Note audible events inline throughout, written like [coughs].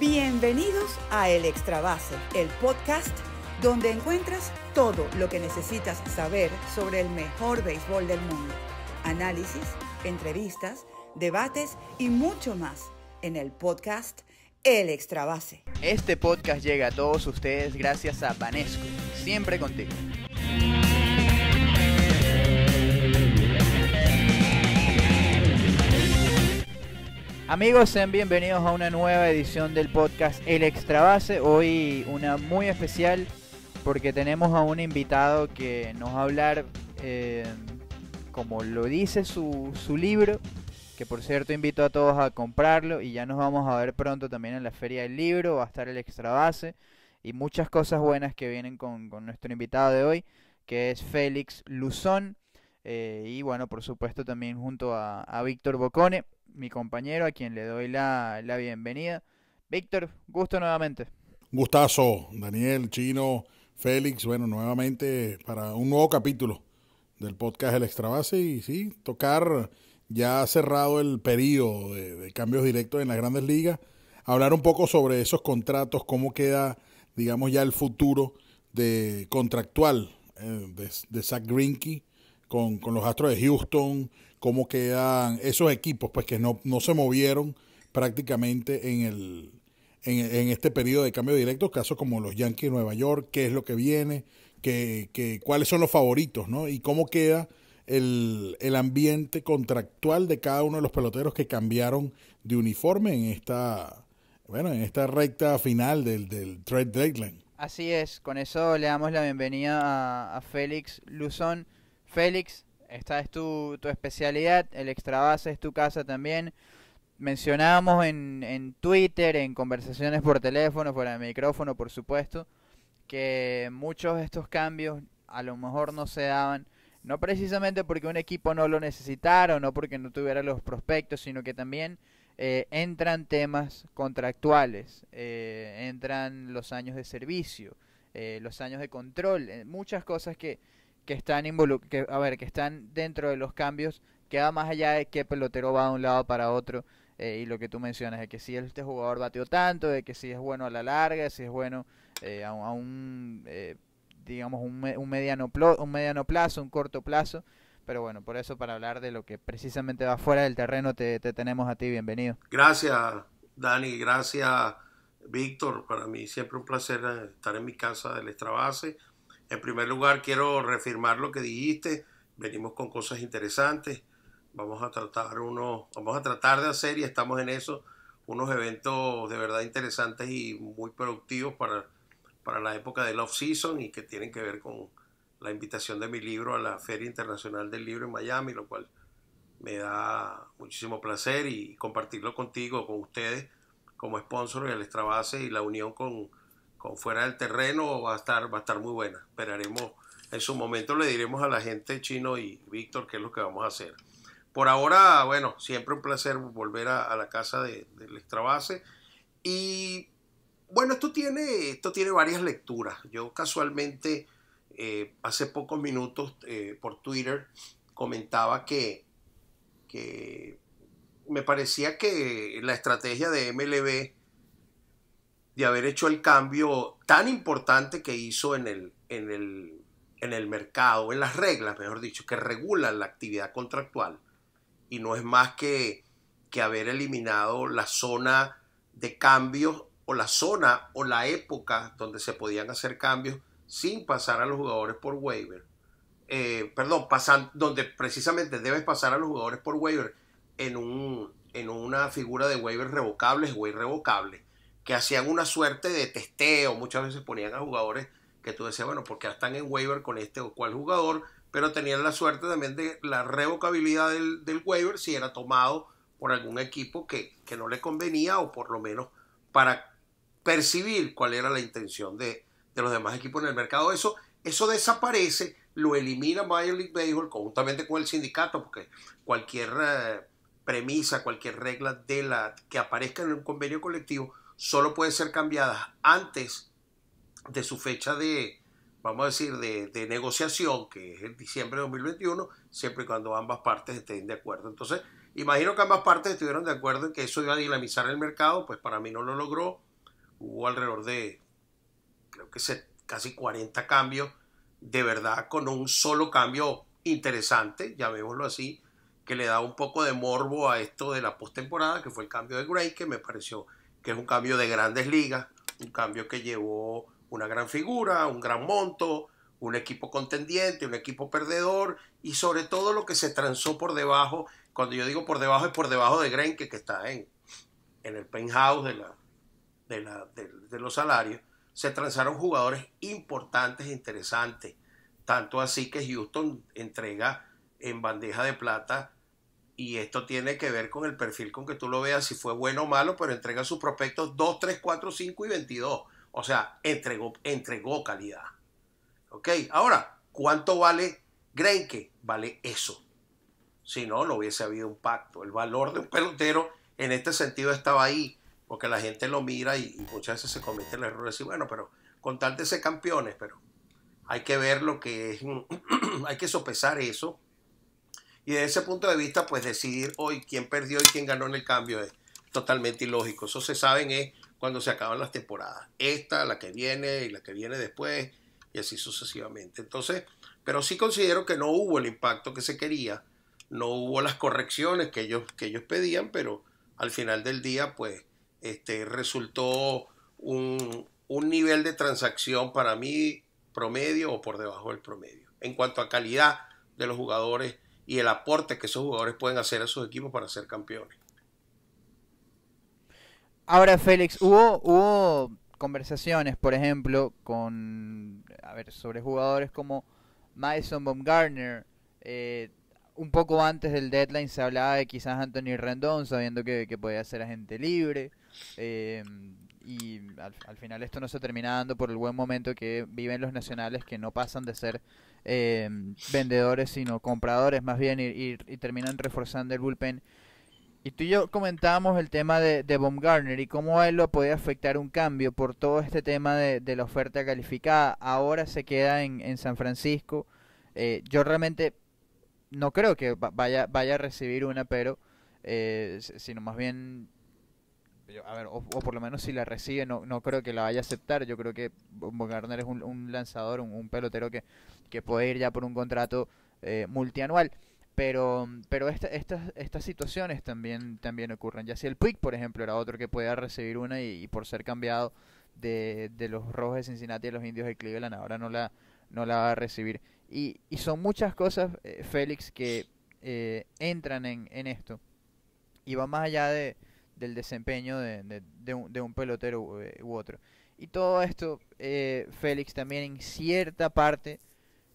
Bienvenidos a El Extrabase, el podcast donde encuentras todo lo que necesitas saber sobre el mejor béisbol del mundo. Análisis, entrevistas, debates y mucho más en el podcast El Extrabase. Este podcast llega a todos ustedes gracias a Vanesco, siempre contigo. Amigos, sean bienvenidos a una nueva edición del podcast El Extra Hoy una muy especial porque tenemos a un invitado que nos va a hablar, eh, como lo dice su, su libro, que por cierto invito a todos a comprarlo y ya nos vamos a ver pronto también en la feria del libro, va a estar el Extra y muchas cosas buenas que vienen con, nuestro invitado de hoy, que es Félix Luzón. Eh, y bueno, por supuesto también junto a, a Víctor Bocone mi compañero, a quien le doy la, bienvenida. Víctor, gusto nuevamente. Gustazo, Daniel, Chino, Félix, bueno, nuevamente para un nuevo capítulo del podcast El Extrabase y sí, tocar ya cerrado el periodo de, cambios directos en las grandes ligas, hablar un poco sobre esos contratos, cómo queda, digamos, ya el futuro de contractual eh, de, Zach Grinky con, con los Astros de Houston, cómo quedan esos equipos pues que no, se movieron prácticamente en el en, este periodo de cambio directo, casos como los Yankees de Nueva York, qué es lo que viene, que, cuáles son los favoritos, ¿no? Y cómo queda el, el, ambiente contractual de cada uno de los peloteros que cambiaron de uniforme en esta, bueno, en esta recta final del, del trade deadline. Así es, con eso le damos la bienvenida a, a Félix Luzón. Félix, esta es tu, especialidad, el extrabase es tu casa también. Mencionábamos en, en Twitter, en conversaciones por teléfono, fuera el micrófono, por supuesto, que muchos de estos cambios a lo mejor no se daban, no precisamente porque un equipo no lo necesitara o no porque no tuviera los prospectos, sino que también eh, entran temas contractuales, eh, entran los años de servicio, eh, los años de control, muchas cosas que, que están que, a ver, que están dentro de los cambios, queda más allá de que pelotero va de un lado para otro eh, y lo que tú mencionas, de que si este jugador batió tanto, de que si es bueno a la larga, si es bueno eh, a, un, eh, digamos, un, mediano un mediano plazo, un corto plazo. Pero bueno, por eso para hablar de lo que precisamente va fuera del terreno te, te tenemos a ti, bienvenido. Gracias, Dani, gracias, Víctor. Para mí siempre un placer estar en mi casa del Extrabase. En primer lugar, quiero reafirmar lo que dijiste. Venimos con cosas interesantes. Vamos a tratar vamos a tratar de hacer y estamos en eso unos eventos de verdad interesantes y muy productivos para, para la época del off season y que tienen que ver con la invitación de mi libro a la Feria Internacional del Libro en Miami, lo cual me da muchísimo placer y compartirlo contigo, con ustedes como sponsor y el Base y la unión con con fuera del terreno va a estar, muy buena. Esperaremos, en su momento le diremos a la gente chino y Víctor qué es lo que vamos a hacer. Por ahora, bueno, siempre un placer volver a, la casa de, del extrabase. Y bueno, esto tiene, esto tiene varias lecturas. Yo casualmente, eh, hace pocos minutos eh, por Twitter, comentaba que, que me parecía que la estrategia de MLB de haber hecho el cambio tan importante que hizo en el, en el, en el mercado, en las reglas, mejor dicho, que regulan la actividad contractual. Y no es más que, que haber eliminado la zona de cambios o la zona o la época donde se podían hacer cambios sin pasar a los jugadores por waiver. Eh, perdón, pasan, donde precisamente debes pasar a los jugadores por waiver en, un, en una figura de waiver revocables o irrevocables que hacían una suerte de testeo, muchas veces ponían a jugadores que tú decías, bueno, porque ya están en waiver con este o cual jugador, pero tenían la suerte también de la revocabilidad del, waiver si era tomado por algún equipo que, que, no le convenía o por lo menos para percibir cuál era la intención de, de los demás equipos en el mercado. Eso, eso desaparece, lo elimina Major League Baseball conjuntamente con el sindicato, porque cualquier eh, premisa, cualquier regla de la que aparezca en un convenio colectivo solo pueden ser cambiadas antes de su fecha de, vamos a decir, de, negociación, que es el diciembre de 2021, siempre y cuando ambas partes estén de acuerdo. Entonces, imagino que ambas partes estuvieron de acuerdo en que eso iba a dinamizar el mercado, pues para mí no lo logró. Hubo alrededor de, creo que se, casi 40 cambios, de verdad, con un solo cambio interesante, llamémoslo así, que le da un poco de morbo a esto de la postemporada, que fue el cambio de Gray, que me pareció que es un cambio de grandes ligas, un cambio que llevó una gran figura, un gran monto, un equipo contendiente, un equipo perdedor y sobre todo lo que se transó por debajo, cuando yo digo por debajo es por debajo de Grenke que está en, en el penthouse de, la, de, de los salarios, se transaron jugadores importantes e interesantes, tanto así que Houston entrega en bandeja de plata y esto tiene que ver con el perfil con que tú lo veas, si fue bueno o malo, pero entrega sus prospectos 2, 3, 4, 5 y 22. O sea, entregó, entregó calidad. ¿Ok? Ahora, ¿cuánto vale Greinke? Vale eso. Si no, no hubiese habido un pacto. El valor de un pelotero en este sentido estaba ahí, porque la gente lo mira y, muchas veces se comete el error de decir, bueno, pero con tal de ser campeones, pero hay que ver lo que es, [clears throat] hay que sopesar eso y desde ese punto de vista, pues decidir hoy quién perdió y quién ganó en el cambio es totalmente ilógico. Eso se sabe es e cuando se acaban las temporadas. Esta, la que viene y la que viene después y así sucesivamente. Entonces, pero sí considero que no hubo el impacto que se quería, no hubo las correcciones que ellos, que ellos pedían, pero al final del día, pues, este, resultó un, un nivel de transacción para mí promedio o por debajo del promedio. En cuanto a calidad de los jugadores, y el aporte que esos jugadores pueden hacer a sus equipos para ser campeones. Ahora, Félix, hubo, hubo conversaciones, por ejemplo, con, a ver, sobre jugadores como Mason Baumgartner, eh, un poco antes del deadline se hablaba de quizás Anthony Rendón, sabiendo que, podía ser agente libre. Eh, y al, final esto no se termina dando por el buen momento que viven los nacionales que no pasan de ser em, vendedores sino compradores más bien y, terminan reforzando el bullpen. Y tú y yo comentábamos el tema de, de Baumgartner y cómo él lo puede afectar un cambio por todo este tema de, de la oferta calificada. Ahora se queda en, en San Francisco. Eh, yo realmente no creo que vaya, vaya a recibir una, pero eh, sino más bien ver, o, por lo menos si la recibe, no, creo que la vaya a aceptar. Yo creo que Garner es un, lanzador, un, pelotero que, que puede ir ya por un contrato eh, multianual. Pero, pero esta, estas, estas situaciones también, también ocurren. Ya si el Puig, por ejemplo, era otro que podía recibir una y, por ser cambiado de, de, los Rojos de Cincinnati a los Indios de Cleveland, ahora no la, no la va a recibir. Y, y son muchas cosas, eh, Félix, que eh, entran en, en esto. Y va más allá de, del desempeño de, un, pelotero eh, u, otro. Y todo esto, eh, Félix también en cierta parte,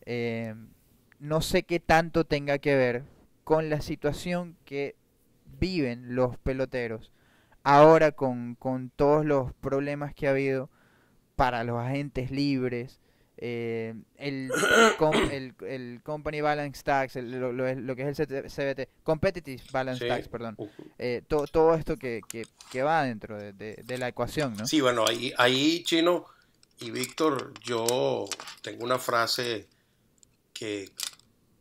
eh, no sé qué tanto tenga que ver con la situación que viven los peloteros ahora con todos los problemas que ha habido para los agentes libres, eh, [coughs] el, el, Company Balance Tax, lo, que es el CBT, Competitive Balance Tax, perdón, eh, todo esto que, va dentro de, la ecuación, ¿no? Sí, bueno, ahí, ahí Chino y Víctor, yo tengo una frase que,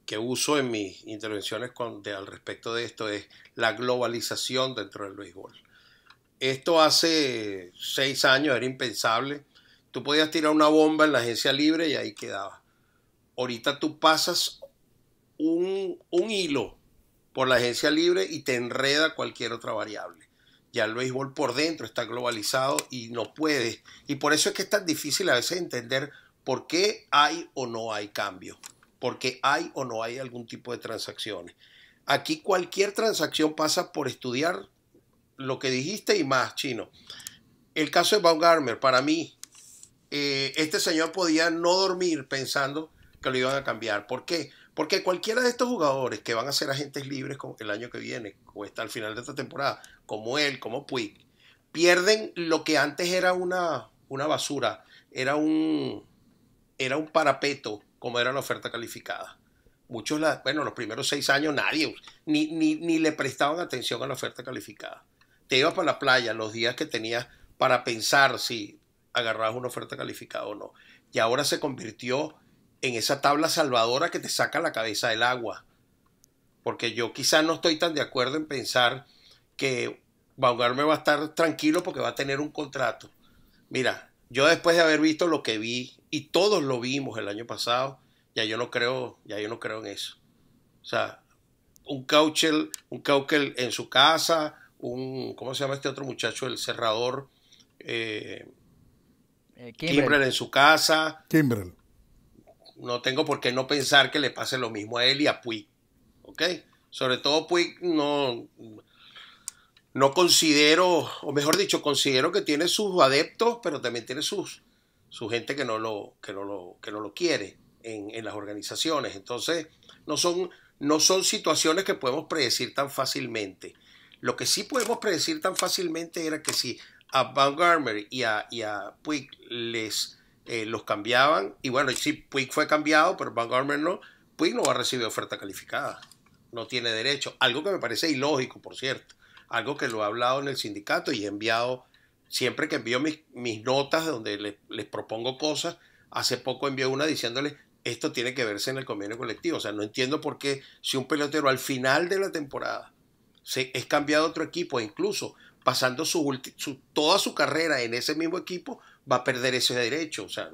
que uso en mis intervenciones con, al respecto de esto, es la globalización dentro del béisbol. Esto hace seis años era impensable Tú podías tirar una bomba en la agencia libre y ahí quedaba. Ahorita tú pasas un, hilo por la agencia libre y te enreda cualquier otra variable. Ya el béisbol por dentro está globalizado y no puede. Y por eso es que es tan difícil a veces entender por qué hay o no hay cambio. por qué hay o no hay algún tipo de transacciones. Aquí cualquier transacción pasa por estudiar lo que dijiste y más, chino. El caso de Baumgartner, para mí, eh, este señor podía no dormir pensando que lo iban a cambiar. ¿Por qué? Porque cualquiera de estos jugadores que van a ser agentes libres el año que viene, o hasta al final de esta temporada, como él, como Puig, pierden lo que antes era una, una basura, era un, era un parapeto, como era la oferta calificada. Muchos, bueno, los primeros seis años nadie, ni, ni, ni le prestaban atención a la oferta calificada. Te ibas para la playa los días que tenías para pensar si agarrabas una oferta calificada o no. Y ahora se convirtió en esa tabla salvadora que te saca la cabeza del agua. Porque yo quizás no estoy tan de acuerdo en pensar que me va a estar tranquilo porque va a tener un contrato. Mira, yo después de haber visto lo que vi, y todos lo vimos el año pasado, ya yo no creo, ya yo no creo en eso. O sea, un Cauchel, un Cauchel en su casa, un, ¿cómo se llama este otro muchacho? El cerrador, eh, eh, en su casa. Kimbrel. No tengo por qué no pensar que le pase lo mismo a él y a Puig. ¿Ok? Sobre todo Puig no, no considero, o mejor dicho, considero que tiene sus adeptos, pero también tiene sus, su gente que no lo, que lo, que no lo quiere en, las organizaciones. Entonces, no son, no son situaciones que podemos predecir tan fácilmente. Lo que sí podemos predecir tan fácilmente era que si a Van y a, y a Puig les, eh, los cambiaban, y bueno, sí, Puig fue cambiado, pero Van Garmer no, Puig no va a recibir oferta calificada, no tiene derecho, algo que me parece ilógico, por cierto, algo que lo he hablado en el sindicato y he enviado, siempre que envío mis, notas donde les, propongo cosas, hace poco envié una diciéndole esto tiene que verse en el convenio colectivo. O sea, no entiendo por qué si un pelotero al final de la temporada se es cambiado a otro equipo, e incluso pasando su, toda su carrera en ese mismo equipo, va a perder ese derecho. O sea,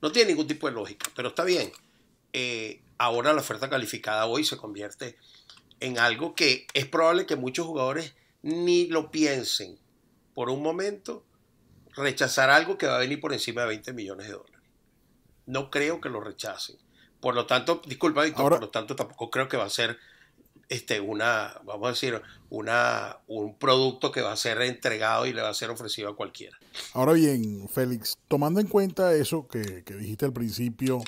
no, tiene ningún tipo de lógica, pero está bien. Eh, ahora la oferta calificada hoy se convierte en algo que es probable que muchos jugadores ni lo piensen por un momento rechazar algo que va a venir por encima de 20 millones de dólares. No creo que lo rechacen. Por lo tanto, disculpa, Víctor, por lo tanto tampoco creo que va a ser este, una, vamos a decir, una, un producto que va a ser entregado y le va a ser ofrecido a cualquiera. Ahora bien, Félix, tomando en cuenta eso que, dijiste al principio,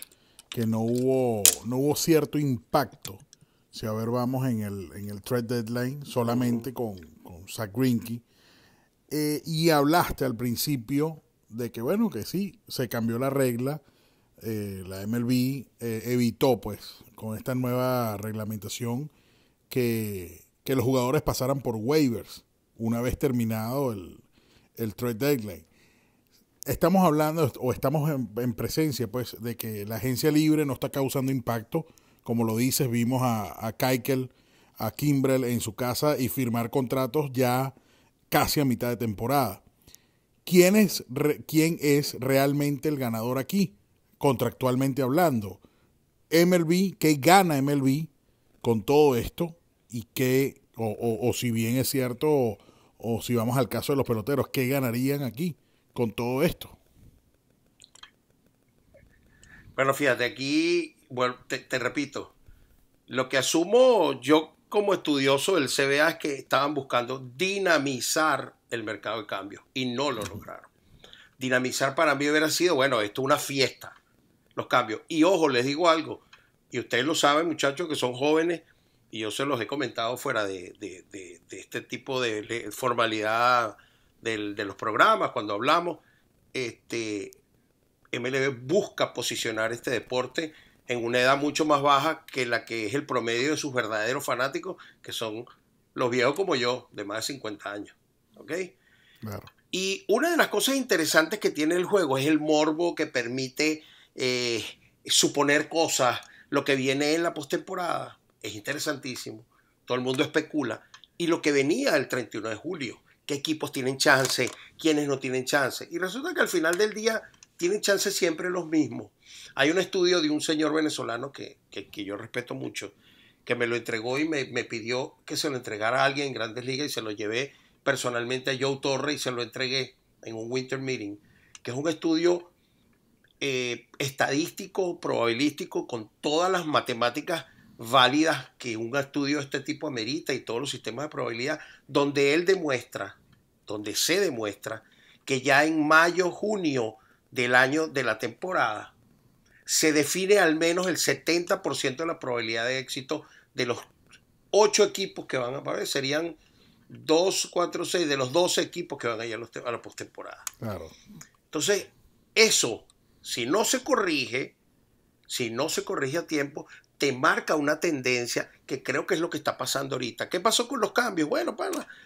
que no hubo, no hubo cierto impacto, si a ver vamos en el, en trade deadline, solamente con, con, Zach eh, y hablaste al principio de que, bueno, que sí, se cambió la regla, eh, la MLB eh, evitó, pues, con esta nueva reglamentación, que, los jugadores pasaran por waivers una vez terminado el, el trade deadline. Estamos hablando o estamos en, presencia pues de que la agencia libre no está causando impacto. Como lo dices, vimos a, a a Kimbrell en su casa y firmar contratos ya casi a mitad de temporada. ¿Quién es, quién es realmente el ganador aquí, contractualmente hablando? MLB, ¿qué gana MLB con todo esto? y qué, o, o, si bien es cierto, o, si vamos al caso de los peloteros, qué ganarían aquí con todo esto. Bueno, fíjate, aquí, bueno, te, te repito, lo que asumo yo como estudioso del CBA es que estaban buscando dinamizar el mercado de cambios y no lo lograron. Dinamizar para mí hubiera sido, bueno, esto es una fiesta, los cambios. Y ojo, les digo algo, y ustedes lo saben muchachos que son jóvenes, y yo se los he comentado fuera de, este tipo de formalidad de los programas, cuando hablamos, este, MLB busca posicionar este deporte en una edad mucho más baja que la que es el promedio de sus verdaderos fanáticos, que son los viejos como yo, de más de 50 años. Y una de las cosas interesantes que tiene el juego es el morbo que permite eh, suponer cosas, lo que viene en la postemporada es interesantísimo, todo el mundo especula, y lo que venía el 31 de julio, qué equipos tienen chance, quiénes no tienen chance, y resulta que al final del día tienen chance siempre los mismos. Hay un estudio de un señor venezolano que, yo respeto mucho, que me lo entregó y me, pidió que se lo entregara a alguien en Grandes Ligas y se lo llevé personalmente a Joe Torre y se lo entregué en un Winter Meeting, que es un estudio eh, estadístico, probabilístico, con todas las matemáticas válidas que un estudio de este tipo amerita y todos los sistemas de probabilidad, donde él demuestra, donde se demuestra que ya en mayo, junio del año de la temporada, se define al menos el 70% de la probabilidad de éxito de los ocho equipos que van a aparecer. Serían dos cuatro seis de los 12 equipos que van a ir a la postemporada. Claro. Entonces, eso, si no se corrige, si no se corrige a tiempo, te marca una tendencia que creo que es lo que está pasando ahorita. ¿Qué pasó con los cambios? Bueno,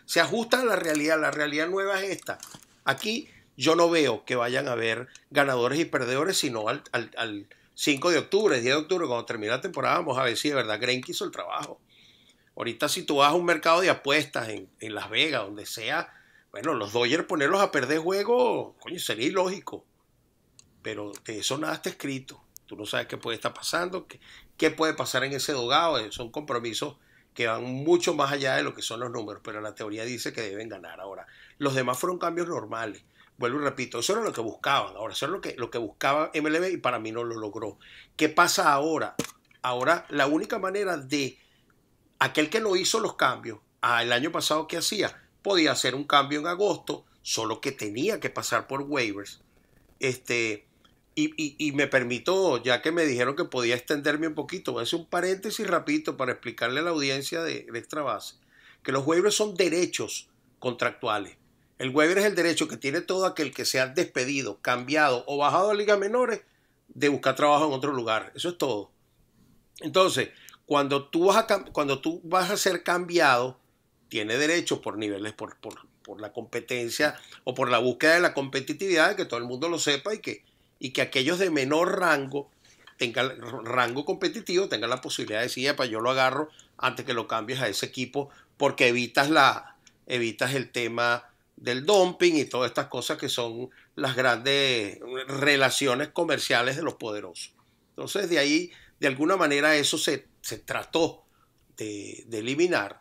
se ajusta a la realidad, la realidad nueva es esta. Aquí yo no veo que vayan a haber ganadores y perdedores, sino al, 5 de octubre, 10 de octubre, cuando termine la temporada, vamos a ver si de verdad Green hizo el trabajo. Ahorita si tú vas a un mercado de apuestas en, en Las Vegas, donde sea, bueno, los Dodgers ponerlos a perder juego, coño, sería ilógico. Pero de eso nada está escrito no sabes qué puede estar pasando, qué, puede pasar en ese dogado, eh, son compromisos que van mucho más allá de lo que son los números, pero la teoría dice que deben ganar. Ahora, los demás fueron cambios normales. Vuelvo y repito, eso era lo que buscaban. Ahora, eso es lo que, lo que buscaba MLB y para mí no lo logró. ¿Qué pasa ahora? Ahora, la única manera de aquel que no hizo los cambios, al año pasado que hacía, podía hacer un cambio en agosto, solo que tenía que pasar por waivers. Este, y, me permito, ya que me dijeron que podía extenderme un poquito, voy a hacer un paréntesis rapidito para explicarle a la audiencia de, de Extra Base que los waivers son derechos contractuales. El waiver es el derecho que tiene todo aquel que se ha despedido, cambiado o bajado a ligas menores de buscar trabajo en otro lugar. Eso es todo. Entonces, cuando tú vas a, cuando tú vas a ser cambiado, tiene derecho por niveles, por, por, por la competencia o por la búsqueda de la competitividad, que todo el mundo lo sepa y que y que aquellos de menor rango, tengan rango competitivo, tengan la posibilidad de decir, para yo lo agarro antes que lo cambies a ese equipo, porque evitas, la, evitas el tema del dumping y todas estas cosas que son las grandes relaciones comerciales de los poderosos. Entonces, de ahí, de alguna manera, eso se, trató de, eliminar.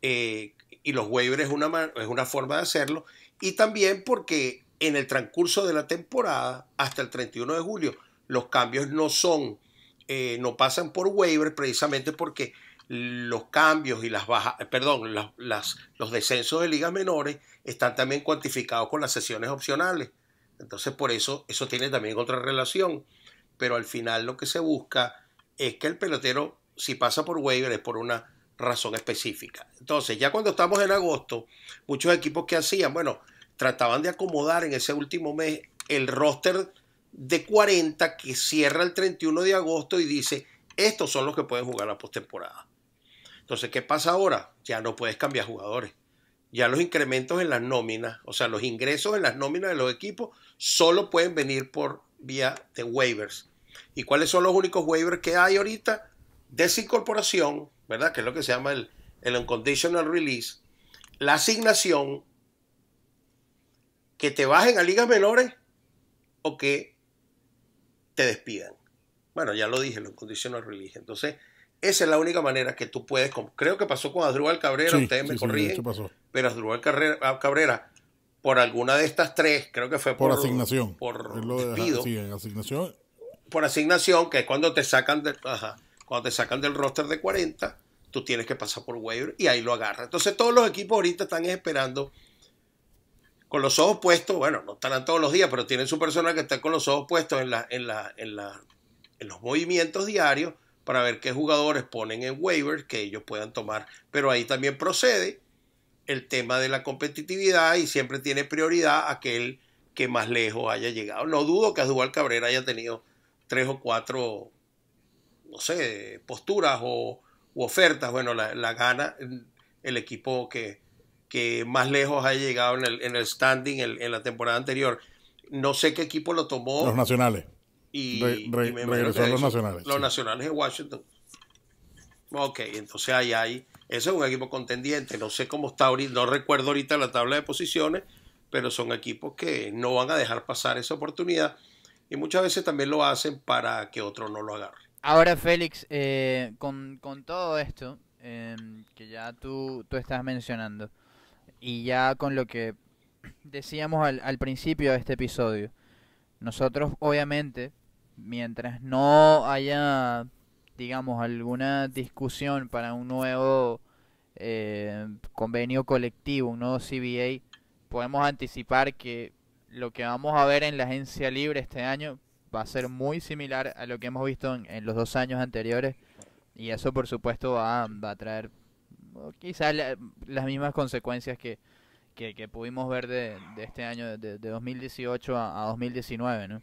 Eh, y los waivers es una, es una forma de hacerlo. Y también porque en el transcurso de la temporada hasta el 31 de julio. Los cambios no son, eh, no pasan por waiver precisamente porque los cambios y las bajas, eh, perdón, los descensos de ligas menores están también cuantificados con las sesiones opcionales. Entonces, por eso, eso tiene también otra relación. Pero al final lo que se busca es que el pelotero, si pasa por waiver, es por una razón específica. Entonces, ya cuando estamos en agosto, muchos equipos que hacían, bueno, trataban de acomodar en ese último mes el roster de 40 que cierra el 31 de agosto y dice, estos son los que pueden jugar la postemporada. Entonces, ¿qué pasa ahora? Ya no puedes cambiar jugadores. Ya los incrementos en las nóminas, o sea, los ingresos en las nóminas de los equipos, solo pueden venir por vía de waivers. ¿Y cuáles son los únicos waivers que hay ahorita? Desincorporación, ¿verdad? Que es lo que se llama el, el unconditional release. La asignación, que te bajen a ligas menores o que te despidan. Bueno, ya lo dije, lo condiciona religión. Entonces, esa es la única manera que tú puedes. Creo que pasó con Adrubal Cabrera, ustedes me corrigen. Pero Adrubal ah, Cabrera, por alguna de estas tres, creo que fue por, por asignación. Por asignación. Por asignación, que es cuando te sacan del, ajá, cuando te sacan del roster de 40, tú tienes que pasar por waiver y ahí lo agarra. Entonces todos los equipos ahorita están esperando con los ojos puestos, bueno, no estarán todos los días, pero tienen su persona que está con los ojos puestos en, en, en los movimientos diarios para ver qué jugadores ponen en waivers que ellos puedan tomar. Pero ahí también procede el tema de la competitividad y siempre tiene prioridad aquel que más lejos haya llegado. No dudo que Azúbal Cabrera haya tenido tres o cuatro, no sé, posturas o, ofertas. Bueno, la, la gana el equipo que, que más lejos ha llegado en el, en el standing en, la temporada anterior. No sé qué equipo lo tomó. Los nacionales. Y, los nacionales. Los nacionales de Washington. Ok, entonces ahí hay. Ese es un equipo contendiente. No sé cómo está ahorita. No recuerdo ahorita la tabla de posiciones, pero son equipos que no van a dejar pasar esa oportunidad. Y muchas veces también lo hacen para que otro no lo agarre. Ahora, Félix, eh, con, todo esto eh, que ya tú, tú estás mencionando, y ya con lo que decíamos al, al principio de este episodio, nosotros obviamente, mientras no haya, digamos, alguna discusión para un nuevo eh, convenio colectivo, un nuevo CBA, podemos anticipar que lo que vamos a ver en la agencia libre este año va a ser muy similar a lo que hemos visto en, los dos años anteriores y eso por supuesto va a traer quizás las mismas consecuencias que, que, pudimos ver de, este año, de, de 2018 a, 2019, ¿no?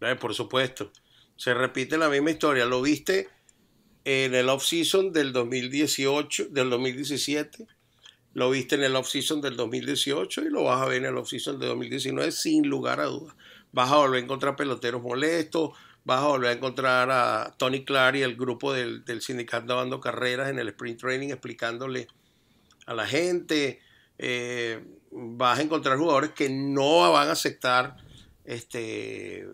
Eh, por supuesto. Se repite la misma historia. Lo viste en el off-season del 2018, del 2017. Lo viste en el off-season del 2018 y lo vas a ver en el off-season de 2019 sin lugar a dudas. Vas a volver a encontrar peloteros molestos, vas a volver a encontrar a Tony Clark y el grupo del, sindicato dando carreras en el sprint training explicándole a la gente. Eh, vas a encontrar jugadores que no van a aceptar, este,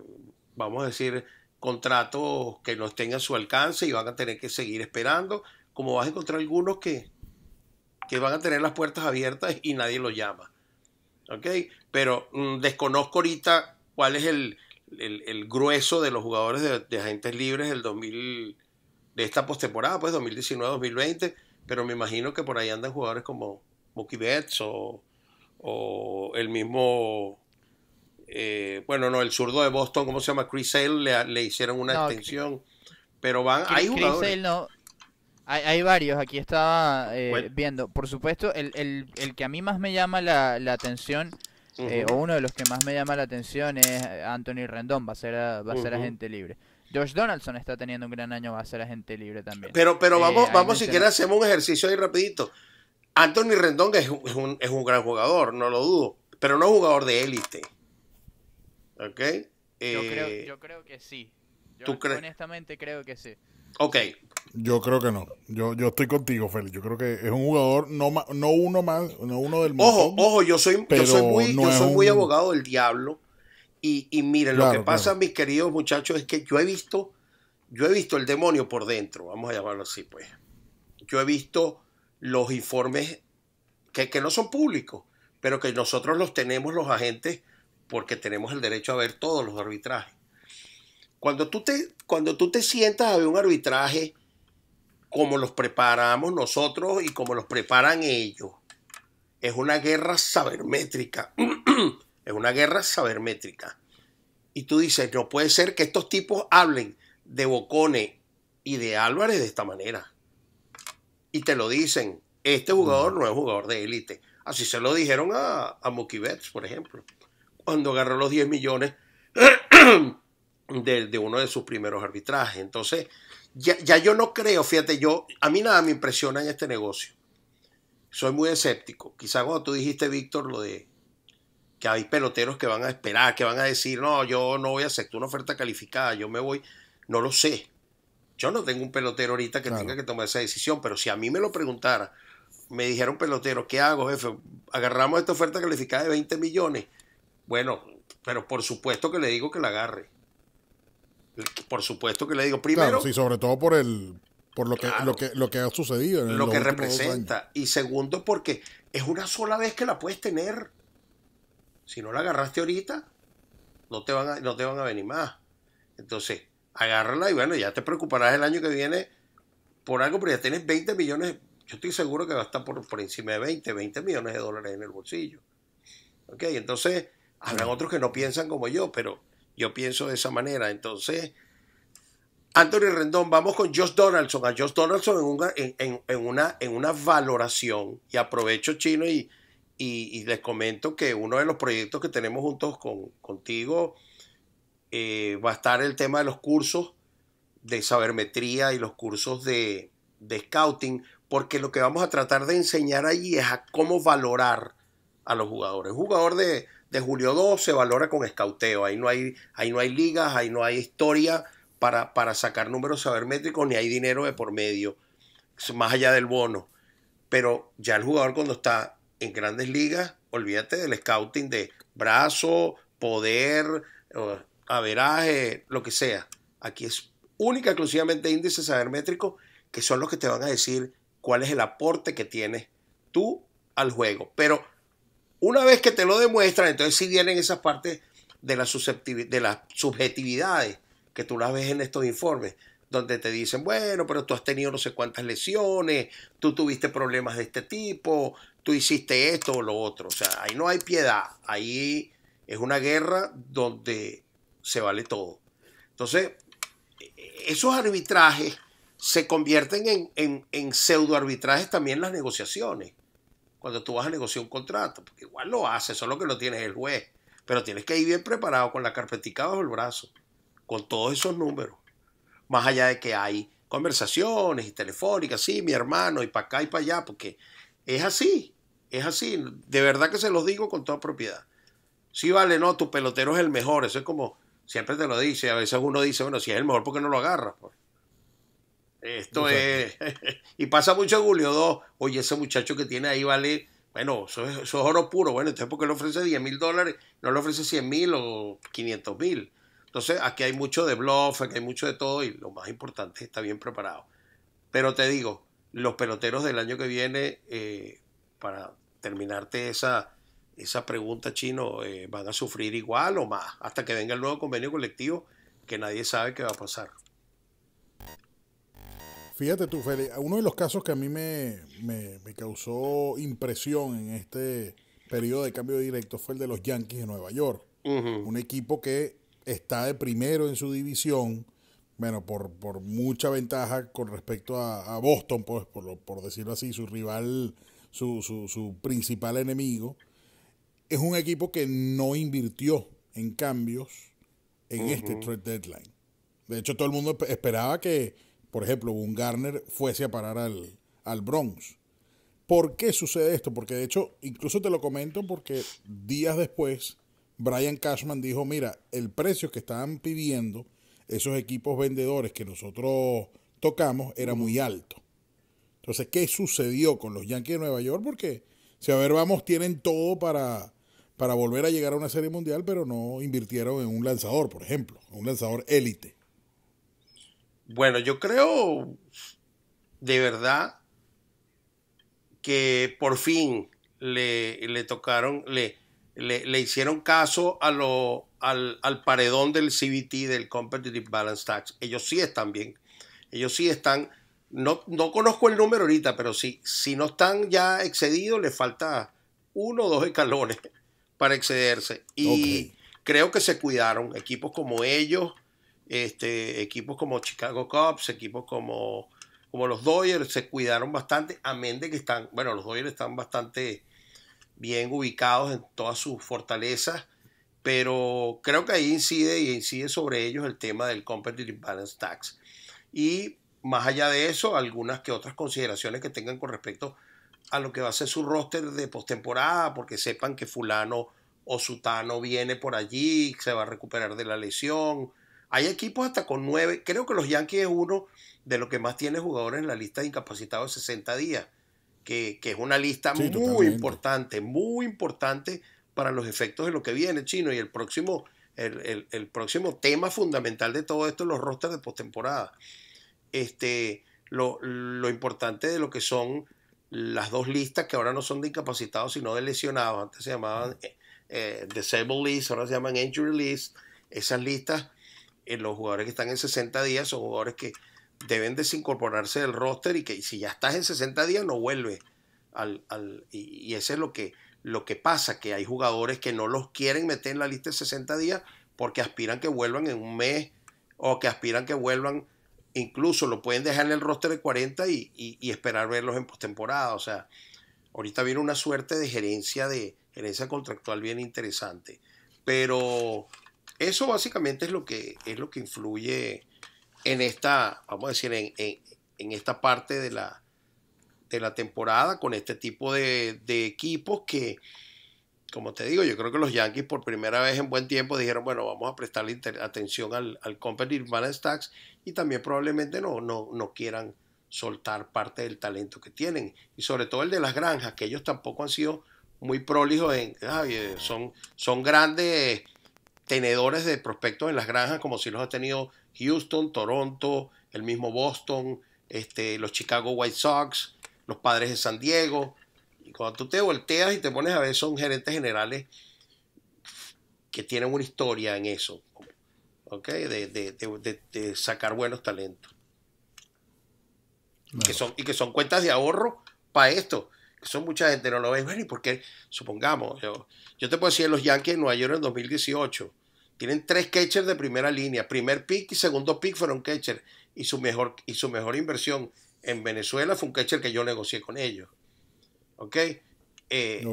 vamos a decir, contratos que no estén a su alcance y van a tener que seguir esperando, como vas a encontrar algunos que, que van a tener las puertas abiertas y nadie los llama. ¿Ok? Pero mm, desconozco ahorita cuál es el, el, grueso de los jugadores de, agentes libres del 2000, de esta postemporada, pues 2019-2020, pero me imagino que por ahí andan jugadores como Mookie Betts o, el mismo, eh, bueno, no, el zurdo de Boston, ¿cómo se llama? Chris Sale, le, hicieron una extensión, pero van, hay jugadores. Hay, varios, aquí estaba eh, viendo. Por supuesto, el, que a mí más me llama la, la atención eh, o uno de los que más me llama la atención es eh, Anthony Rendón, va a ser, eh, ser agente libre. George Donaldson está teniendo un gran año, va a ser agente libre también. Pero, pero vamos, vamos si quieres hacemos un ejercicio ahí rapidito. Anthony Rendón es un, es, un, gran jugador, no lo dudo, pero no jugador de élite. ¿Ok? yo, creo, que sí. Yo honestamente creo que sí. Ok, yo creo que no. Yo, yo estoy contigo, Félix. Yo creo que es un jugador, no, no uno más, no uno del mundo. Ojo, ojo, yo soy, yo soy muy, yo soy muy abogado del diablo. Y, y miren, lo que pasa, mis queridos muchachos, es que yo he visto, yo he visto el demonio por dentro, vamos a llamarlo así, pues. Yo he visto los informes que, que no son públicos, pero que nosotros los tenemos los agentes porque tenemos el derecho a ver todos los arbitrajes. Cuando tú te, cuando tú te sientas a ver un arbitraje, como los preparamos nosotros y como los preparan ellos. Es una guerra sabermétrica. [clears throat] es una guerra sabermétrica. Y tú dices, no puede ser que estos tipos hablen de Bocone y de Álvarez de esta manera. Y te lo dicen, este jugador mm. no es jugador de élite. Así se lo dijeron a, a Mookie Betts, por ejemplo, cuando agarró los 10 millones [clears throat] de, de uno de sus primeros arbitrajes. Entonces, ya, yo no creo, fíjate, yo, a mí nada me impresiona en este negocio. Soy muy escéptico. Quizá cuando tú dijiste, Víctor, lo de que hay peloteros que van a esperar, que van a decir, no, yo no voy a aceptar una oferta calificada, yo me voy, no lo sé. Yo no tengo un pelotero ahorita que tenga que tomar esa decisión, pero si a mí me lo preguntara, me dijeron pelotero, ¿qué hago, jefe? Agarramos esta oferta calificada de 20 millones. Bueno, pero por supuesto que le digo que la agarre por supuesto que le digo primero. Claro, sí, sobre todo por el por lo que lo lo que ha sucedido lo que representa y segundo porque es una sola vez que la puedes tener. Si no la agarraste ahorita, no te van a, no te van a venir más. Entonces, agárrala y bueno, ya te preocuparás el año que viene por algo, pero ya tienes 20 millones, yo estoy seguro que va a estar por, por encima de 20, 20 millones de dólares en el bolsillo. Ok, entonces habrán otros que no piensan como yo, pero yo pienso de esa manera. Entonces, Anthony Rendón, vamos con Josh Donaldson. A Josh Donaldson en una, en, una, valoración. Y aprovecho, Chino, y, y, les comento que uno de los proyectos que tenemos juntos con, contigo eh, va a estar el tema de los cursos de sabermetría y los cursos de, scouting, porque lo que vamos a tratar de enseñar allí es a cómo valorar a los jugadores. jugador de, de julio 2 se valora con escauteo. Ahí no hay, ahí no hay ligas, ahí no hay historia para, para sacar números sabermétricos, ni hay dinero de por medio, más allá del bono. Pero ya el jugador cuando está en grandes ligas, olvídate del scouting de brazo, poder, averaje, lo que sea. Aquí es única, exclusivamente índices sabermétrico que son los que te van a decir cuál es el aporte que tienes tú al juego. Pero una vez que te lo demuestran, entonces sí vienen esas partes de, la de las subjetividades que tú las ves en estos informes, donde te dicen, bueno, pero tú has tenido no sé cuántas lesiones, tú tuviste problemas de este tipo, tú hiciste esto o lo otro. O sea, ahí no hay piedad, ahí es una guerra donde se vale todo. Entonces, esos arbitrajes se convierten en, en pseudo arbitrajes también las negociaciones cuando tú vas a negociar un contrato, porque igual lo haces, solo que lo tienes el juez, pero tienes que ir bien preparado con la carpetica bajo el brazo, con todos esos números, más allá de que hay conversaciones y telefónicas, sí, mi hermano, y para acá y para allá, porque es así, es así, de verdad que se los digo con toda propiedad. Sí, vale, no, tu pelotero es el mejor, eso es como siempre te lo dice, a veces uno dice, bueno, si es el mejor, ¿por qué no lo agarras? Pues? Esto es. [laughs] y pasa mucho en Julio 2. Oye, ese muchacho que tiene ahí vale. Bueno, eso es, oro puro. Bueno, entonces, porque le ofrece 10 mil dólares? No le ofrece 100 mil o 500 mil. Entonces, aquí hay mucho de bluff, aquí hay mucho de todo. Y lo más importante es está bien preparado. Pero te digo, los peloteros del año que viene, eh, para terminarte esa, esa pregunta, chino, eh, van a sufrir igual o más. Hasta que venga el nuevo convenio colectivo que nadie sabe qué va a pasar. Fíjate tú, Feli, uno de los casos que a mí me, causó impresión en este periodo de cambio directo fue el de los Yankees de Nueva York. Un equipo que está de primero en su división, bueno, por, mucha ventaja con respecto a, Boston, pues, por, por, decirlo así, su rival, su, principal enemigo. Es un equipo que no invirtió en cambios en este trade deadline. De hecho, todo el mundo esperaba que por ejemplo, Garner, fuese a parar al, Bronx. ¿Por qué sucede esto? Porque de hecho, incluso te lo comento porque días después, Brian Cashman dijo, mira, el precio que estaban pidiendo esos equipos vendedores que nosotros tocamos era muy alto. Entonces, ¿qué sucedió con los Yankees de Nueva York? Porque, si a ver, vamos, tienen todo para, para volver a llegar a una serie mundial, pero no invirtieron en un lanzador, por ejemplo, un lanzador élite. Bueno, yo creo de verdad que por fin le, le tocaron, le, le, hicieron caso a lo, al, paredón del CBT, del Competitive Balance Tax. Ellos sí están bien. Ellos sí están. No, no conozco el número ahorita, pero sí, si no están ya excedidos, les falta uno o dos escalones [laughs] para excederse. Y creo que se cuidaron equipos como ellos este, equipos como Chicago Cubs, equipos como, los Dodgers se cuidaron bastante, amén de que están, bueno, los Dodgers están bastante bien ubicados en todas sus fortalezas, pero creo que ahí incide y incide sobre ellos el tema del Competitive Balance Tax. Y más allá de eso, algunas que otras consideraciones que tengan con respecto a lo que va a ser su roster de postemporada, porque sepan que fulano o sutano viene por allí, se va a recuperar de la lesión, hay equipos hasta con nueve. Creo que los Yankees es uno de los que más tiene jugadores en la lista de incapacitados de 60 días, que, es una lista muy importante, muy importante para los efectos de lo que viene, Chino. Y el próximo, el, próximo tema fundamental de todo esto, es los rosters de postemporada. Este, lo, importante de lo que son las dos listas que ahora no son de incapacitados, sino de lesionados. Antes se llamaban eh, eh, Disabled List, ahora se llaman Injury List. Esas listas eh, los jugadores que están en 60 días son jugadores que deben desincorporarse del roster y que si ya estás en 60 días no vuelves. Al, y, eso ese es lo que, lo que pasa, que hay jugadores que no los quieren meter en la lista de 60 días porque aspiran que vuelvan en un mes o que aspiran que vuelvan, incluso lo pueden dejar en el roster de 40 y, y esperar verlos en postemporada. O sea, ahorita viene una suerte de gerencia de gerencia contractual bien interesante. Pero eso básicamente es lo que, es lo que influye en esta, vamos a decir, en, esta parte de la, de la temporada con este tipo de, equipos que, como te digo, yo creo que los Yankees por primera vez en buen tiempo dijeron, bueno, vamos a prestarle atención al, al Competitive Balance y también probablemente no, no, no quieran soltar parte del talento que tienen. Y sobre todo el de las granjas, que ellos tampoco han sido muy prolijos en, eh, son, son grandes tenedores de prospectos en las granjas, como si los ha tenido Houston, Toronto, el mismo Boston, este, los Chicago White Sox, los padres de San Diego. Y cuando tú te volteas y te pones a ver, son gerentes generales que tienen una historia en eso, ¿ok? De, sacar buenos talentos. son, y que son cuentas de ahorro para esto. Que son mucha gente no lo ve. Bueno, ¿y porque, Supongamos, yo, te puedo decir, los Yankees en Nueva York en 2018 tienen tres catchers de primera línea. Primer pick y segundo pick fueron catchers. Y su mejor, y su mejor inversión en Venezuela fue un catcher que yo negocié con ellos. ¿Ok? Eh,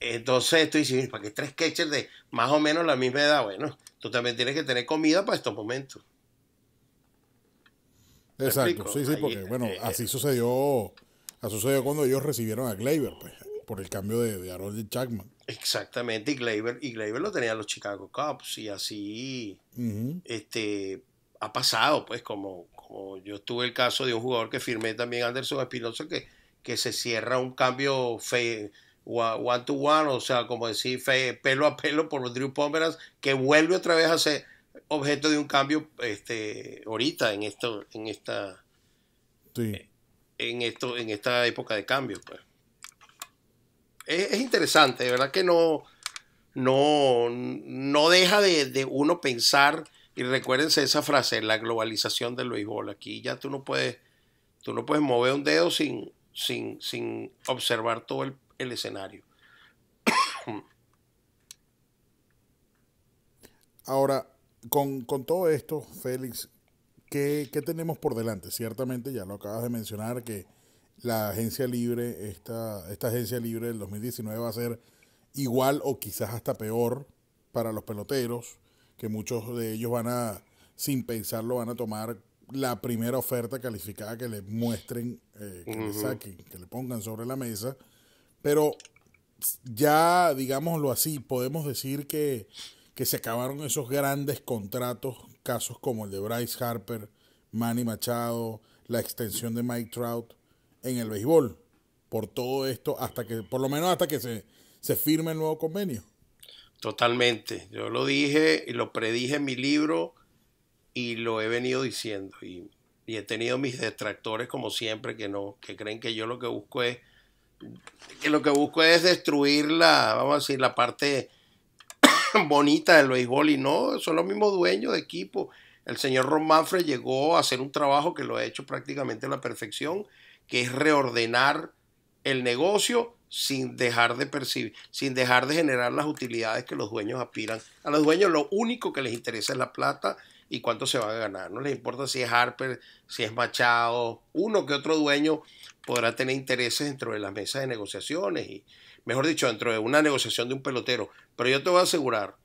entonces estoy dices, ¿para qué tres catchers de más o menos la misma edad? Bueno, tú también tienes que tener comida para estos momentos. Exacto, sí, sí, porque bueno, eh, así sucedió, así sucedió cuando ellos recibieron a Gleyber, pues por el cambio de, de Harold Chapman. Exactamente, y Gleyber, y lo tenía los Chicago Cubs y así este, ha pasado, pues como, como yo tuve el caso de un jugador que firmé también, Anderson Espinosa, que, que se cierra un cambio fe, one to one, o sea, como decir, pelo a pelo por Drew Pomeranz, que vuelve otra vez a ser objeto de un cambio este, ahorita en esto, en esta... En, esto, en esta época de cambio. Pues es, interesante, de verdad que no, no, no deja de, uno pensar, y recuérdense esa frase, la globalización del béisbol. Aquí ya tú no puedes, tú no puedes mover un dedo sin, sin, sin observar todo el, escenario. [coughs] Ahora, con, todo esto, Félix, ¿qué, ¿qué, tenemos por delante? Ciertamente, ya lo acabas de mencionar, que la agencia libre, esta, esta agencia libre del 2019 va a ser igual o quizás hasta peor para los peloteros, que muchos de ellos van a, sin pensarlo, van a tomar la primera oferta calificada que le muestren, eh, que le saquen, que le pongan sobre la mesa. Pero ya, digámoslo así, podemos decir que, que se acabaron esos grandes contratos, casos como el de Bryce Harper, Manny Machado, la extensión de Mike Trout en el béisbol por todo esto, hasta que, por lo menos hasta que se, firme el nuevo convenio. Totalmente. Yo lo dije y lo predije en mi libro y lo he venido diciendo. Y, he tenido mis detractores, como siempre, que no, que creen que yo lo que busco es, que lo que busco es destruir la, vamos a decir, la parte [coughs] bonita del béisbol. Y no, son los mismos dueños de equipo. El señor Ron Manfred llegó a hacer un trabajo que lo ha hecho prácticamente a la perfección que es reordenar el negocio sin dejar de percibir, sin dejar de generar las utilidades que los dueños aspiran. A los dueños lo único que les interesa es la plata y cuánto se van a ganar. No les importa si es Harper, si es Machado, uno que otro dueño podrá tener intereses dentro de las mesas de negociaciones y, mejor dicho, dentro de una negociación de un pelotero. Pero yo te voy a asegurar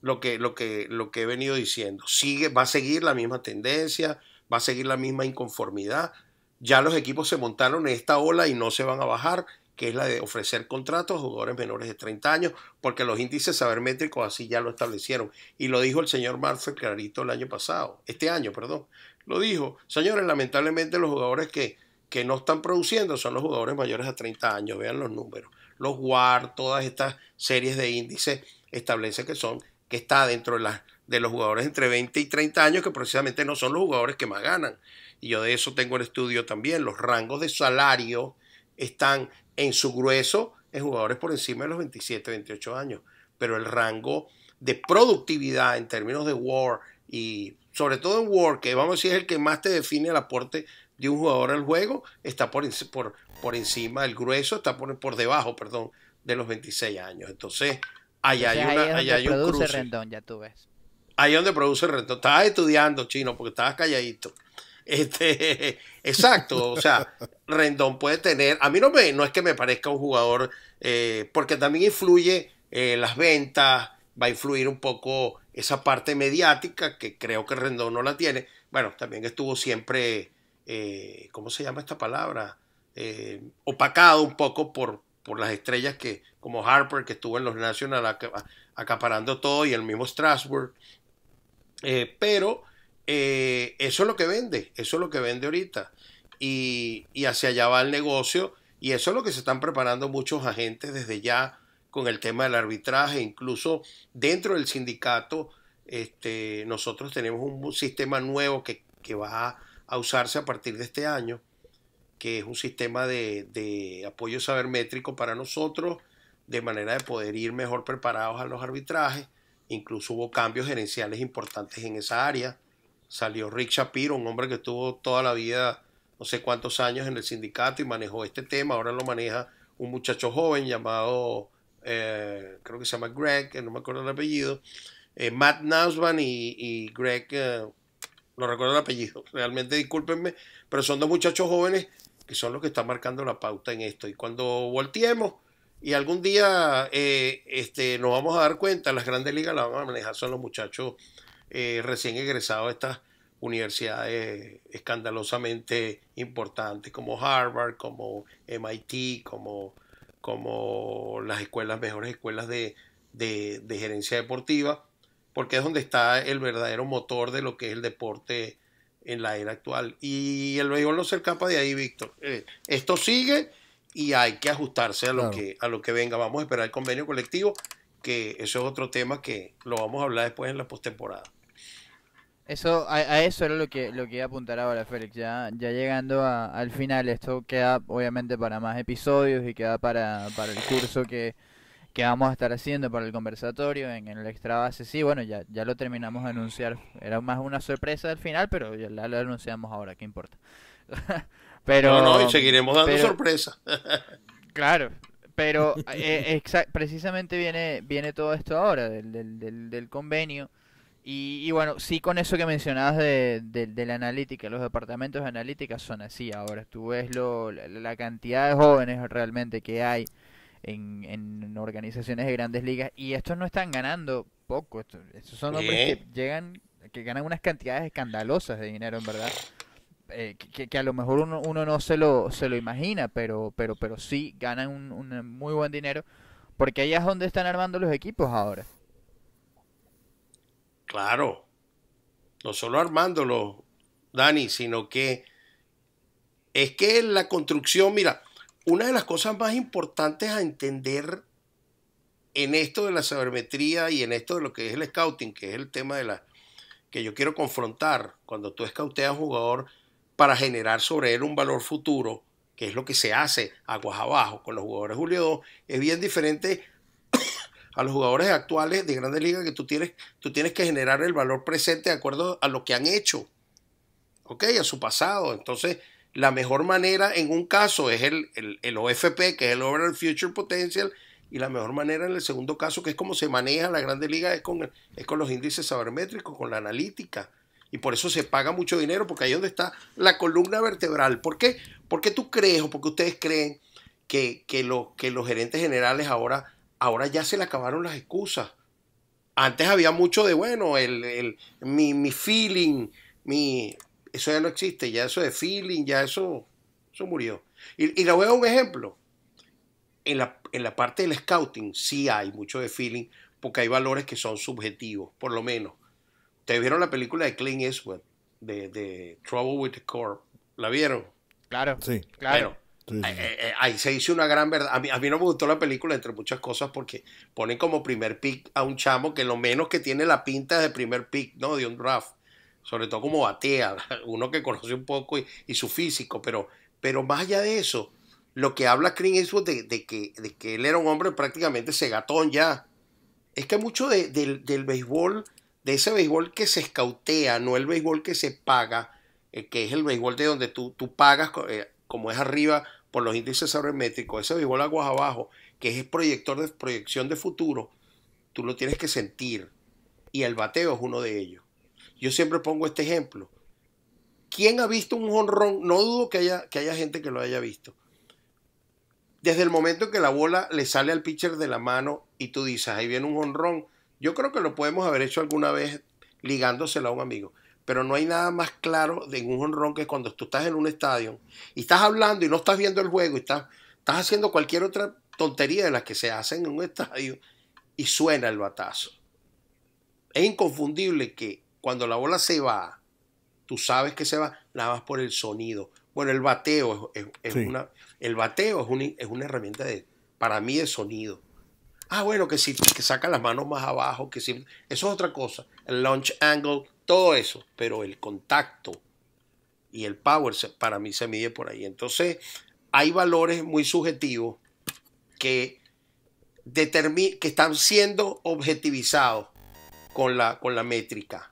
lo que, lo que, lo que he venido diciendo. Sigue, va a seguir la misma tendencia, va a seguir la misma inconformidad, ya los equipos se montaron en esta ola y no se van a bajar, que es la de ofrecer contratos a jugadores menores de 30 años, porque los índices sabermétricos así ya lo establecieron. Y lo dijo el señor Marcel Clarito el año pasado, este año, perdón. Lo dijo, señores, lamentablemente los jugadores que, que no están produciendo son los jugadores mayores a 30 años, vean los números. Los WAR, todas estas series de índices establece que son, que está dentro de, de los jugadores entre 20 y 30 años, que precisamente no son los jugadores que más ganan y yo de eso tengo el estudio también, los rangos de salario están en su grueso en jugadores por encima de los 27, 28 años, pero el rango de productividad en términos de WAR y sobre todo en WAR, que vamos a decir es el que más te define el aporte de un jugador al juego, está por, por, por encima, el grueso está por, por debajo, perdón, de los 26 años. Entonces, allá hay, una, ahí allá hay un cruce. Rendón, ya tú ves. Ahí donde produce Rendón. Estabas estudiando, chino, porque estabas calladito. Este, exacto, o sea, Rendón puede tener, a mí no, me, no es que me parezca un jugador, eh, porque también influye eh, las ventas, va a influir un poco esa parte mediática que creo que Rendón no la tiene. Bueno, también estuvo siempre, eh, ¿cómo se llama esta palabra? opacado un poco por, por las estrellas que, como Harper, que estuvo en los Nationals acaparando todo, y el mismo Strasbourg. pero eh, eso es lo que vende, eso es lo que vende ahorita. Y, hacia allá va el negocio. Y eso es lo que se están preparando muchos agentes desde ya con el tema del arbitraje, incluso dentro del sindicato. Este, nosotros tenemos un sistema nuevo que, va a usarse a partir de este año, que es un sistema de, de apoyo sabermétrico para nosotros, de manera de poder ir mejor preparados a los arbitrajes. Incluso hubo cambios gerenciales importantes en esa área salió Rick Shapiro, un hombre que estuvo toda la vida, no sé cuántos años en el sindicato y manejó este tema, ahora lo maneja un muchacho joven llamado, eh, creo que se llama Greg, no me acuerdo el apellido, eh, Matt Nausman y, Greg, eh, no recuerdo el apellido, [laughs] realmente discúlpenme, pero son dos muchachos jóvenes que son los que están marcando la pauta en esto. Y cuando volteemos, y algún día este, nos vamos a dar cuenta, las grandes ligas las van a manejar son los muchachos eh, recién egresado de estas universidades escandalosamente importantes como Harvard, como MIT, como, como las escuelas, mejores escuelas de, de, gerencia deportiva, porque es donde está el verdadero motor de lo que es el deporte en la era actual. Y el béisbol no se escapa de ahí, Víctor. Eh, esto sigue y hay que ajustarse a lo, que, a lo que venga. Vamos a esperar el convenio colectivo, que eso es otro tema que lo vamos a hablar después en la postemporada. Eso, a, eso era lo que, lo que iba a apuntar ahora, Félix. Ya, ya llegando al final, esto queda obviamente para más episodios y queda para, para el curso que, que vamos a estar haciendo para el conversatorio en, el extra base. Sí, bueno, ya, ya lo terminamos de anunciar. Era más una sorpresa al final, pero ya lo anunciamos ahora, ¿qué importa? [laughs] pero, no, y seguiremos dando sorpresas sorpresa. [laughs] claro, pero [laughs] eh, precisamente viene, viene todo esto ahora del, del, del, del convenio y, bueno, sí con eso que mencionabas de, de, la analítica, los departamentos de analítica son así ahora. Tú ves lo, la, cantidad de jóvenes realmente que hay en, organizaciones de grandes ligas y estos no están ganando poco. Estos, son hombres que llegan, que ganan unas cantidades escandalosas de dinero, en verdad. Eh, que, que, a lo mejor uno, uno, no se lo, se lo imagina, pero, pero, pero sí ganan un, un muy buen dinero porque ahí es donde están armando los equipos ahora. Claro. No solo armándolo, Dani, sino que es que la construcción, mira, una de las cosas más importantes a entender en esto de la sabermetría y en esto de lo que es el scouting, que es el tema de la que yo quiero confrontar cuando tú escauteas a un jugador para generar sobre él un valor futuro, que es lo que se hace aguas abajo con los jugadores Julio 2, es bien diferente a los jugadores actuales de grandes ligas que tú tienes, tú tienes que generar el valor presente de acuerdo a lo que han hecho, ¿ok? A su pasado. Entonces, la mejor manera en un caso es el, OFP, que es el Overall Future Potential, y la mejor manera en el segundo caso, que es como se maneja la Grandes Liga, es con, con los índices sabermétricos, con la analítica. Y por eso se paga mucho dinero, porque ahí es donde está la columna vertebral. ¿Por qué? qué tú crees o porque ustedes creen que, que, lo, que los gerentes generales ahora ahora ya se le acabaron las excusas. Antes había mucho de, bueno, el, mi, feeling, Eso ya no existe, ya eso de feeling, ya eso, murió. Y, y le voy a un ejemplo. En la, parte del scouting sí hay mucho de feeling, porque hay valores que son subjetivos, por lo menos. Ustedes vieron la película de Clint Eastwood, de, de Trouble with the Core. ¿La vieron? Claro, sí. Claro. Eh, eh, eh, ahí se dice una gran verdad. A mí, no me gustó la película, entre muchas cosas, porque ponen como primer pick a un chamo que lo menos que tiene la pinta de primer pick, ¿no? De un draft. Sobre todo como batea, [laughs] uno que conoce un poco y, su físico, pero, pero más allá de eso, lo que habla Clint Eastwood de, que, de que él era un hombre prácticamente segatón ya. Es que mucho del, béisbol, de ese béisbol que se escautea, no el béisbol que se paga, que es el béisbol de donde tú, tú pagas, como es arriba, con los índices arométricos, ese béisbol aguas abajo, que es proyector de proyección de futuro, tú lo tienes que sentir. Y el bateo es uno de ellos. Yo siempre pongo este ejemplo. ¿Quién ha visto un jonrón? No dudo que haya, que haya gente que lo haya visto. Desde el momento en que la bola le sale al pitcher de la mano y tú dices, ahí viene un jonrón. Yo creo que lo podemos haber hecho alguna vez ligándosela a un amigo pero no hay nada más claro de un honrón que cuando tú estás en un estadio y estás hablando y no estás viendo el juego y estás, estás haciendo cualquier otra tontería de las que se hacen en un estadio y suena el batazo. Es inconfundible que cuando la bola se va, tú sabes que se va nada más por el sonido. Bueno, el bateo es, una el bateo es, una herramienta de para mí de sonido. Ah, bueno, que si que saca las manos más abajo, que si eso es otra cosa. El launch angle todo eso, pero el contacto y el power para mí se mide por ahí. Entonces, hay valores muy subjetivos que, que están siendo objetivizados con la, con la métrica.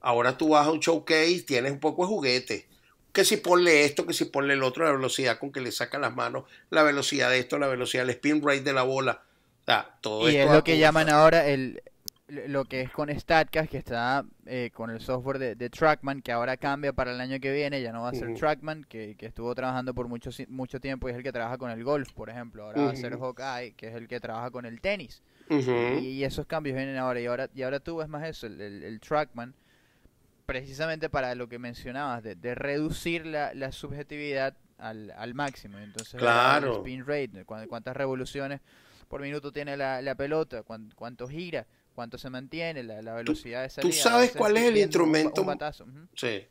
Ahora tú vas a un showcase, tienes un poco de juguete. Que si ponle esto, que si ponle el otro, la velocidad con que le sacan las manos, la velocidad de esto, la velocidad, del spin rate de la bola. O todo y es lo que llaman ahora el, lo que es con StatCast, que está eh, con el software de, Trackman, que ahora cambia para el año que viene, ya no va a ser Trackman, que, que, estuvo trabajando por mucho, mucho tiempo y es el que trabaja con el golf, por ejemplo. Ahora va a ser Hawkeye, que es el que trabaja con el tenis. y, esos cambios vienen ahora. Y ahora, y ahora tú ves más eso, el, Trackman, precisamente para lo que mencionabas, de, de reducir la, la subjetividad al, máximo. Entonces, claro. el spin rate, cuántas revoluciones por minuto tiene la, la pelota, cuánto gira, cuánto se mantiene, la, velocidad de salida. Tú sabes cuál es el instrumento. Sí.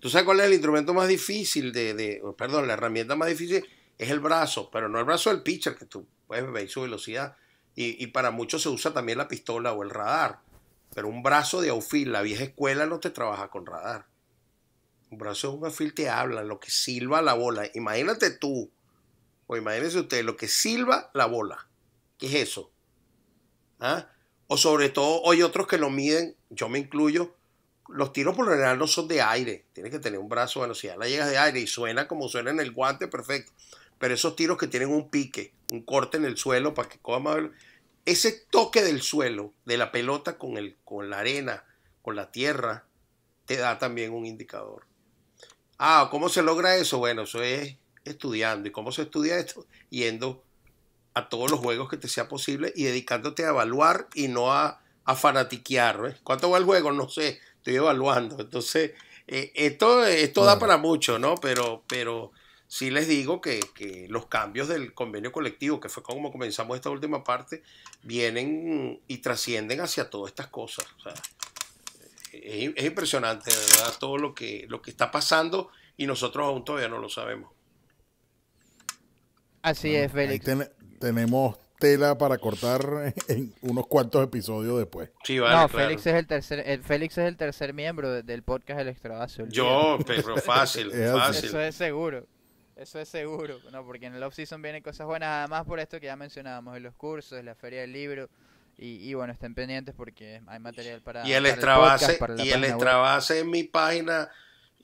Tú sabes cuál es el instrumento más difícil de, Perdón, la herramienta más difícil es el brazo, pero no el brazo del pitcher, que tú puedes ver su velocidad. Y, para muchos se usa también la pistola o el radar. Pero un brazo de aufil, la vieja escuela no te trabaja con radar. Un brazo de un aufil te habla, lo que silba la bola. Imagínate tú, o imagínese usted, lo que silba la bola. ¿Qué es eso? ¿Ah? o sobre todo hay otros que lo miden, yo me incluyo, los tiros por lo general no son de aire, tienes que tener un brazo, bueno, si ya la llegas de aire y suena como suena en el guante, perfecto, pero esos tiros que tienen un pique, un corte en el suelo para que coja ese toque del suelo, de la pelota con, el, con la arena, con la tierra, te da también un indicador. Ah, ¿cómo se logra eso? Bueno, eso es estudiando. ¿Y cómo se estudia esto? Yendo a todos los juegos que te sea posible y dedicándote a evaluar y no a, a fanatiquear. ¿Cuánto va el juego? No sé, estoy evaluando. Entonces, eh, esto, esto da para mucho, ¿no? Pero, pero sí les digo que, los cambios del convenio colectivo, que fue como comenzamos esta última parte, vienen y trascienden hacia todas estas cosas. O sea, es, es, impresionante, de verdad, todo lo que, lo que está pasando y nosotros aún todavía no lo sabemos. Así es, Félix. tenemos tela para cortar [laughs] en unos cuantos episodios después. Sí, vale, no, Félix es el tercer, el Félix es el tercer miembro del podcast El Extrabase. Yo, [laughs] pero fácil, fácil. Eso es seguro. Eso es seguro, no, porque en el off-season vienen cosas buenas, además por esto que ya mencionábamos, en los cursos, en la feria del libro, y, bueno, estén pendientes porque hay material para. Y el y el extrabase en mi página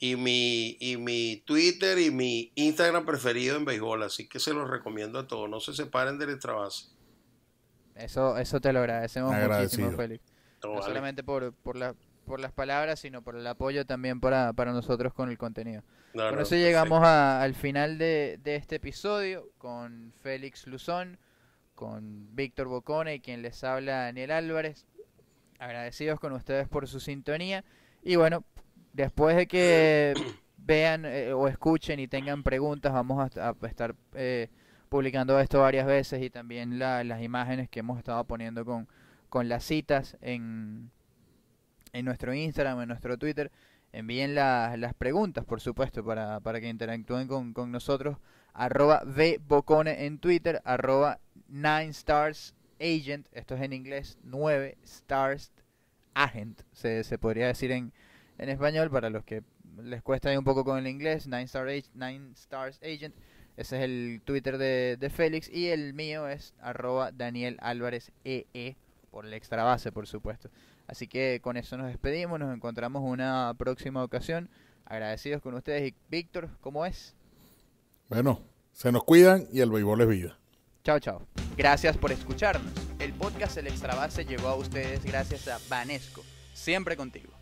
y mi, mi Twitter y mi Instagram preferido en béisbol, así que se los recomiendo a todos, no se separen de nuestra Base. Eso, eso te lo agradecemos muchísimo, Félix. No, solamente por, por, la, por las palabras, sino por el apoyo también para, nosotros con el contenido. por eso llegamos al final de, de este episodio con Félix Luzón, con Víctor Bocone y quien les habla Daniel Álvarez. Agradecidos con ustedes por su sintonía. Y bueno, después de que vean eh, o escuchen y tengan preguntas, vamos a, estar eh, publicando esto varias veces y también la, las imágenes que hemos estado poniendo con, con las citas en, en nuestro Instagram, en nuestro Twitter. Envíen las las preguntas, por supuesto, para, para que interactúen con, con nosotros. Arroba Bocone en Twitter, arroba 9stars agent, esto es en inglés, 9 stars agent, se, se podría decir en, en español, para los que les cuesta ir un poco con el inglés, Nine, Stars Agent. Ese es el Twitter de, Félix. Y el mío es arroba Daniel Álvarez EE, e, por el extra por supuesto. Así que con eso nos despedimos, nos encontramos una próxima ocasión. Agradecidos con ustedes. Y Víctor, ¿cómo es? Bueno, se nos cuidan y el béisbol es vida. Chao, chao. Gracias por escucharnos. El podcast El Extrabase llegó a ustedes gracias a Vanesco. Siempre contigo.